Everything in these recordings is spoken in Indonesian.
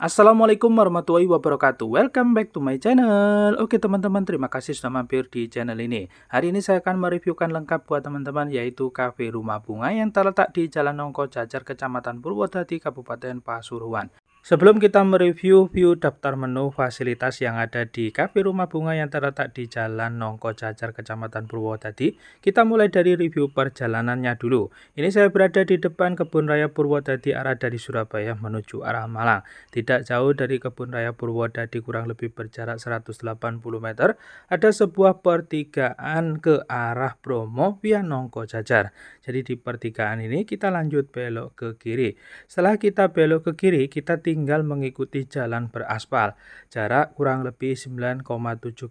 Assalamualaikum warahmatullahi wabarakatuh Welcome back to my channel Oke teman-teman terima kasih sudah mampir di channel ini Hari ini saya akan mereviewkan lengkap buat teman-teman Yaitu kafe Rumah Bunga yang terletak di Jalan Nongko Jajar Kecamatan Purwodadi Kabupaten Pasuruan Sebelum kita mereview view daftar menu fasilitas yang ada di kafe rumah bunga yang terletak di Jalan Nongko Cacar Kecamatan Purwo tadi, kita mulai dari review perjalanannya dulu. Ini saya berada di depan Kebun Raya Purwodadi arah dari Surabaya menuju arah Malang. Tidak jauh dari Kebun Raya Purwodadi kurang lebih berjarak 180 meter, ada sebuah pertigaan ke arah Bromo via Nongko Cacar. Jadi di pertigaan ini kita lanjut belok ke kiri. Setelah kita belok ke kiri, kita tinggal mengikuti jalan beraspal jarak kurang lebih 9,7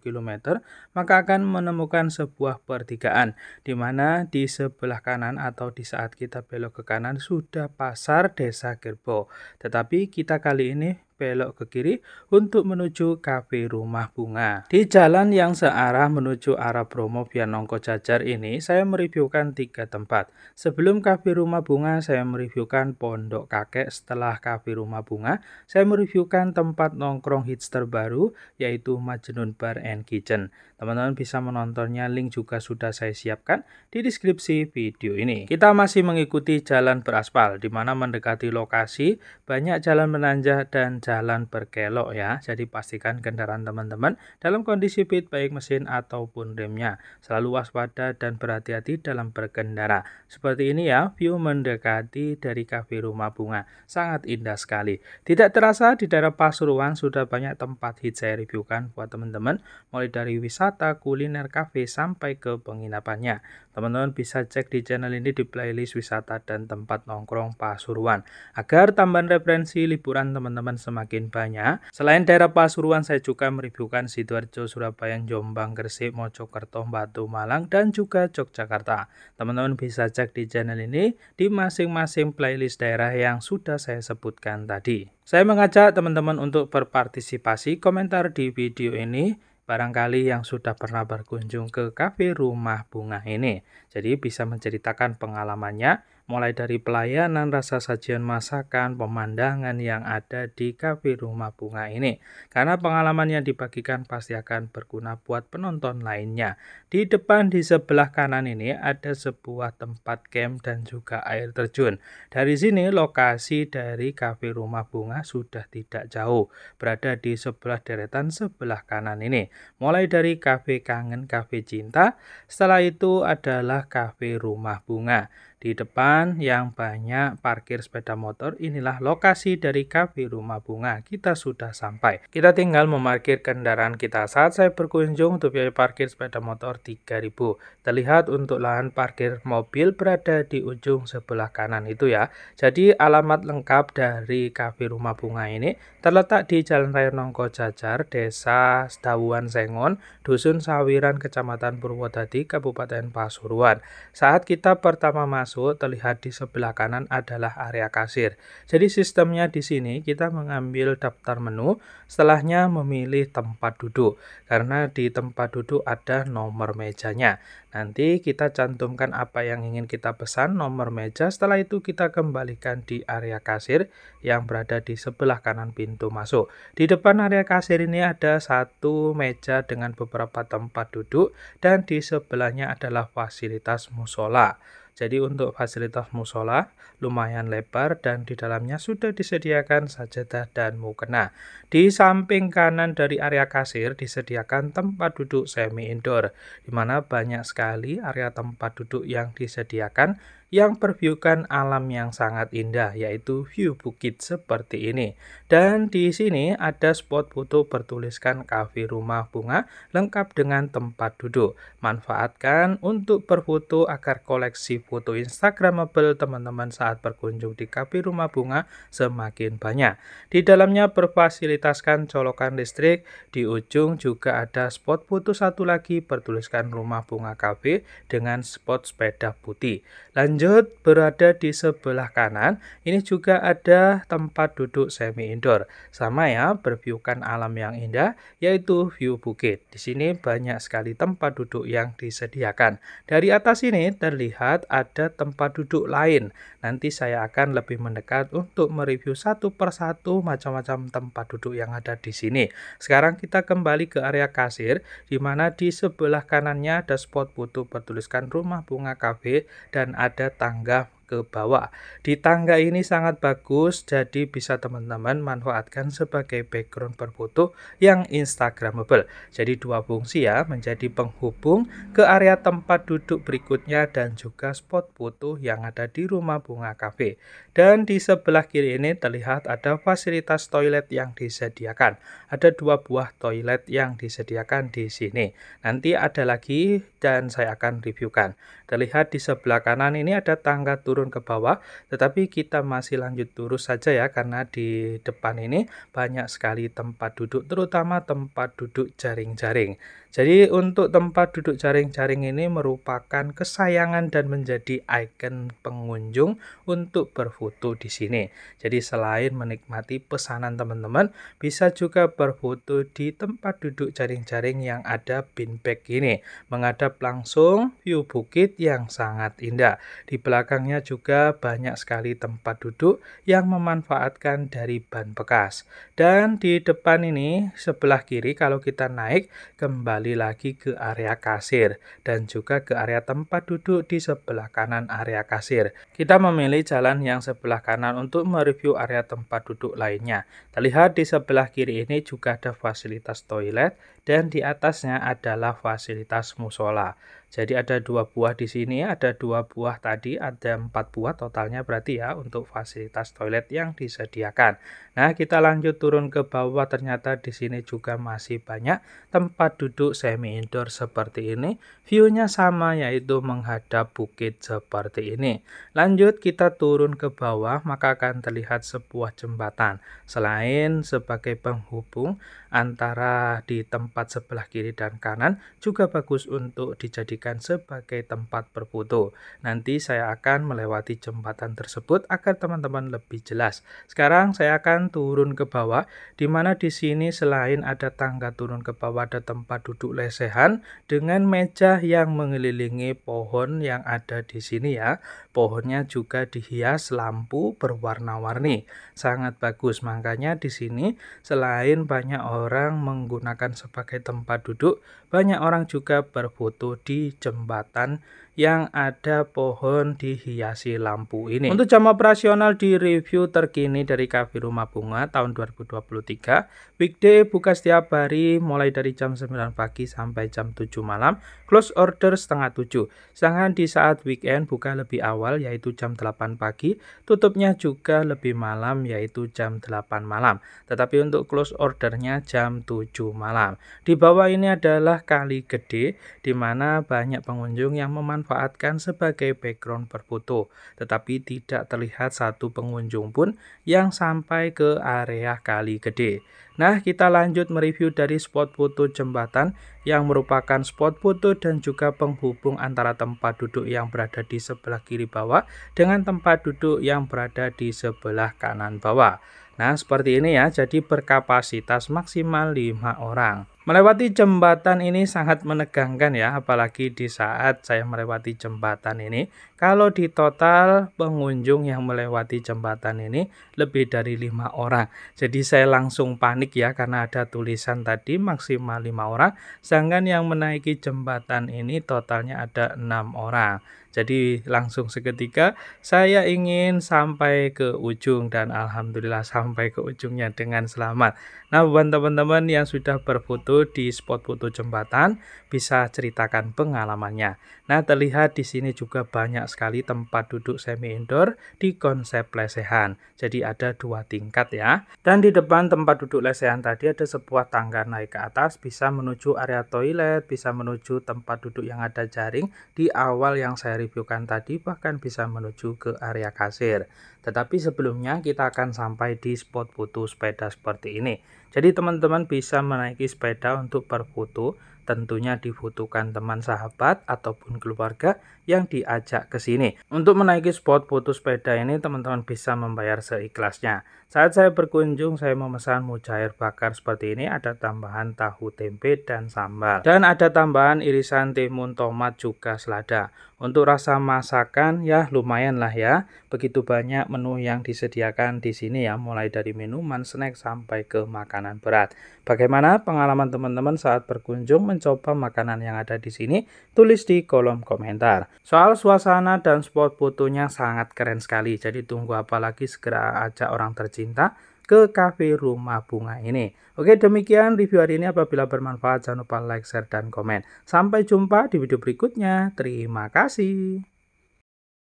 km, maka akan menemukan sebuah pertigaan di mana di sebelah kanan atau di saat kita belok ke kanan sudah pasar Desa Gerbo. Tetapi kita kali ini belok ke kiri untuk menuju kafe rumah bunga. Di jalan yang searah menuju arah Bromo via Nongko Jajar ini, saya mereviewkan tiga tempat. Sebelum kafe rumah bunga, saya mereviewkan Pondok Kakek. Setelah kafe rumah bunga, saya mereviewkan tempat nongkrong hits terbaru, yaitu Majenun Bar and Kitchen. Teman-teman bisa menontonnya, link juga sudah saya siapkan di deskripsi video ini. Kita masih mengikuti jalan beraspal, di mana mendekati lokasi, banyak jalan menanjak dan jalan jalan berkelok ya. Jadi pastikan kendaraan teman-teman dalam kondisi fit baik mesin ataupun remnya. Selalu waspada dan berhati-hati dalam berkendara. Seperti ini ya, view mendekati dari kafe rumah bunga. Sangat indah sekali. Tidak terasa di daerah Pasuruan sudah banyak tempat hit saya reviewkan buat teman-teman. Mulai dari wisata, kuliner, kafe, sampai ke penginapannya. Teman-teman bisa cek di channel ini di playlist wisata dan tempat nongkrong Pasuruan agar tambahan referensi liburan teman-teman semakin banyak. Selain daerah Pasuruan, saya juga mereviewkan Sidoarjo, Surabaya, Jombang, Gresik, Mojokerto, Batu, Malang, dan juga Yogyakarta. Teman-teman bisa cek di channel ini di masing-masing playlist daerah yang sudah saya sebutkan tadi. Saya mengajak teman-teman untuk berpartisipasi komentar di video ini barangkali yang sudah pernah berkunjung ke kafe rumah bunga ini. Jadi bisa menceritakan pengalamannya mulai dari pelayanan, rasa sajian masakan, pemandangan yang ada di kafe rumah bunga ini. Karena pengalaman yang dibagikan pasti akan berguna buat penonton lainnya. Di depan di sebelah kanan ini ada sebuah tempat camp dan juga air terjun. Dari sini lokasi dari kafe rumah bunga sudah tidak jauh, berada di sebelah deretan sebelah kanan ini. Mulai dari kafe kangen, kafe cinta, setelah itu adalah kafe rumah bunga. Di depan yang banyak parkir sepeda motor inilah lokasi dari kafe rumah bunga. Kita sudah sampai. Kita tinggal memarkir kendaraan kita. Saat saya berkunjung untuk biaya parkir sepeda motor 3000. Terlihat untuk lahan parkir mobil berada di ujung sebelah kanan itu ya. Jadi alamat lengkap dari kafe rumah bunga ini terletak di Jalan Raya Nongko Jajar, Desa Sedawuan Sengon, Dusun Sawiran, Kecamatan Purwodadi, Kabupaten Pasuruan. Saat kita pertama masuk masuk terlihat di sebelah kanan adalah area kasir. Jadi sistemnya di sini kita mengambil daftar menu, setelahnya memilih tempat duduk. Karena di tempat duduk ada nomor mejanya. Nanti kita cantumkan apa yang ingin kita pesan, nomor meja. Setelah itu kita kembalikan di area kasir yang berada di sebelah kanan pintu masuk. Di depan area kasir ini ada satu meja dengan beberapa tempat duduk dan di sebelahnya adalah fasilitas musola. Jadi untuk fasilitas musola lumayan lebar dan di dalamnya sudah disediakan sajadah dan mukena. Di samping kanan dari area kasir disediakan tempat duduk semi indoor di mana banyak sekali area tempat duduk yang disediakan yang perviewkan alam yang sangat indah yaitu view bukit seperti ini. Dan di sini ada spot foto bertuliskan kafe rumah bunga lengkap dengan tempat duduk. Manfaatkan untuk berfoto agar koleksi foto instagramable teman-teman saat berkunjung di kafe rumah bunga semakin banyak. Di dalamnya berfasilitaskan colokan listrik, di ujung juga ada spot foto satu lagi bertuliskan rumah bunga kafe dengan spot sepeda putih. Lanjut Lanjut, berada di sebelah kanan, ini juga ada tempat duduk semi indoor. Sama ya, berviewkan alam yang indah, yaitu view bukit. Di sini banyak sekali tempat duduk yang disediakan. Dari atas ini terlihat ada tempat duduk lain. Nanti saya akan lebih mendekat untuk mereview satu persatu macam-macam tempat duduk yang ada di sini. Sekarang kita kembali ke area kasir, di mana di sebelah kanannya ada spot butuh bertuliskan rumah bunga kafe dan ada tangga ke bawah. Di tangga ini sangat bagus, jadi bisa teman-teman manfaatkan sebagai background berfoto yang instagramable. Jadi dua fungsi ya, menjadi penghubung ke area tempat duduk berikutnya dan juga spot foto yang ada di rumah bunga cafe. Dan di sebelah kiri ini terlihat ada fasilitas toilet yang disediakan. Ada dua buah toilet yang disediakan di sini. Nanti ada lagi dan saya akan reviewkan. Terlihat di sebelah kanan ini ada tangga turun turun ke bawah, tetapi kita masih lanjut lurus saja ya karena di depan ini banyak sekali tempat duduk terutama tempat duduk jaring-jaring. Jadi untuk tempat duduk jaring-jaring ini merupakan kesayangan dan menjadi ikon pengunjung untuk berfoto di sini. Jadi selain menikmati pesanan teman-teman, bisa juga berfoto di tempat duduk jaring-jaring yang ada beanbag ini. Menghadap langsung view bukit yang sangat indah. Di belakangnya juga banyak sekali tempat duduk yang memanfaatkan dari ban bekas. Dan di depan ini sebelah kiri kalau kita naik kembali kembali lagi ke area kasir dan juga ke area tempat duduk di sebelah kanan area kasir. Kita memilih jalan yang sebelah kanan untuk mereview area tempat duduk lainnya. Terlihat di sebelah kiri ini juga ada fasilitas toilet dan di atasnya adalah fasilitas musola. Jadi ada dua buah di sini, ada dua buah tadi, ada empat buah totalnya berarti ya untuk fasilitas toilet yang disediakan. Nah kita lanjut turun ke bawah, ternyata di sini juga masih banyak tempat duduk semi indoor seperti ini. Viewnya sama yaitu menghadap bukit seperti ini. Lanjut kita turun ke bawah, maka akan terlihat sebuah jembatan. Selain sebagai penghubung antara di tempat tempat sebelah kiri dan kanan juga bagus untuk dijadikan sebagai tempat berfoto. Nanti saya akan melewati jembatan tersebut agar teman-teman lebih jelas. Sekarang saya akan turun ke bawah, di mana di sini selain ada tangga turun ke bawah ada tempat duduk lesehan dengan meja yang mengelilingi pohon yang ada di sini ya. Pohonnya juga dihias lampu berwarna-warni. Sangat bagus, makanya di sini selain banyak orang menggunakan sebagai sebagai tempat duduk, banyak orang juga berfoto di jembatan yang ada pohon dihiasi lampu ini. Untuk jam operasional di review terkini dari Kafe Rumah Bunga tahun 2023, weekday buka setiap hari mulai dari jam 9 pagi sampai jam 7 malam, close order setengah 7. Sedangkan di saat weekend buka lebih awal yaitu jam 8 pagi, tutupnya juga lebih malam yaitu jam 8 malam. Tetapi untuk close ordernya jam 7 malam. Di bawah ini adalah kali gede di mana banyak pengunjung yang memanfaatkan dimanfaatkan sebagai background berfoto, tetapi tidak terlihat satu pengunjung pun yang sampai ke area Kali Gede. Nah, kita lanjut mereview dari spot foto jembatan yang merupakan spot foto dan juga penghubung antara tempat duduk yang berada di sebelah kiri bawah dengan tempat duduk yang berada di sebelah kanan bawah. Nah, seperti ini ya, jadi berkapasitas maksimal 5 orang. Melewati jembatan ini sangat menegangkan ya, apalagi di saat saya melewati jembatan ini. Kalau di total pengunjung yang melewati jembatan ini lebih dari lima orang. Jadi saya langsung panik ya karena ada tulisan tadi maksimal lima orang. Sedangkan yang menaiki jembatan ini totalnya ada enam orang. Jadi langsung seketika saya ingin sampai ke ujung dan alhamdulillah sampai ke ujungnya dengan selamat. Nah, buat teman-teman yang sudah berfoto di spot foto jembatan, bisa ceritakan pengalamannya. Nah, terlihat di sini juga banyak sekali tempat duduk semi indoor di konsep lesehan. Jadi ada dua tingkat ya. Dan di depan tempat duduk lesehan tadi ada sebuah tangga naik ke atas, bisa menuju area toilet, bisa menuju tempat duduk yang ada jaring. Di awal yang saya reviewkan tadi bahkan bisa menuju ke area kasir. Tetapi sebelumnya kita akan sampai di spot foto sepeda seperti ini. Jadi teman-teman bisa menaiki sepeda untuk berfoto tentunya dibutuhkan teman sahabat ataupun keluarga yang diajak ke sini. Untuk menaiki spot foto sepeda ini teman-teman bisa membayar seikhlasnya. Saat saya berkunjung saya memesan mujair bakar seperti ini ada tambahan tahu tempe dan sambal. Dan ada tambahan irisan timun tomat juga selada. Untuk rasa masakan ya lumayan lah ya. Begitu banyak menu yang disediakan di sini ya mulai dari minuman, snack sampai ke makanan berat. Bagaimana pengalaman teman-teman saat berkunjung mencoba makanan yang ada di sini? Tulis di kolom komentar. Soal suasana dan spot fotonya sangat keren sekali. Jadi tunggu apa lagi segera ajak orang tercinta ke kafe rumah bunga ini. Oke demikian review hari ini apabila bermanfaat jangan lupa like, share, dan komen. Sampai jumpa di video berikutnya. Terima kasih.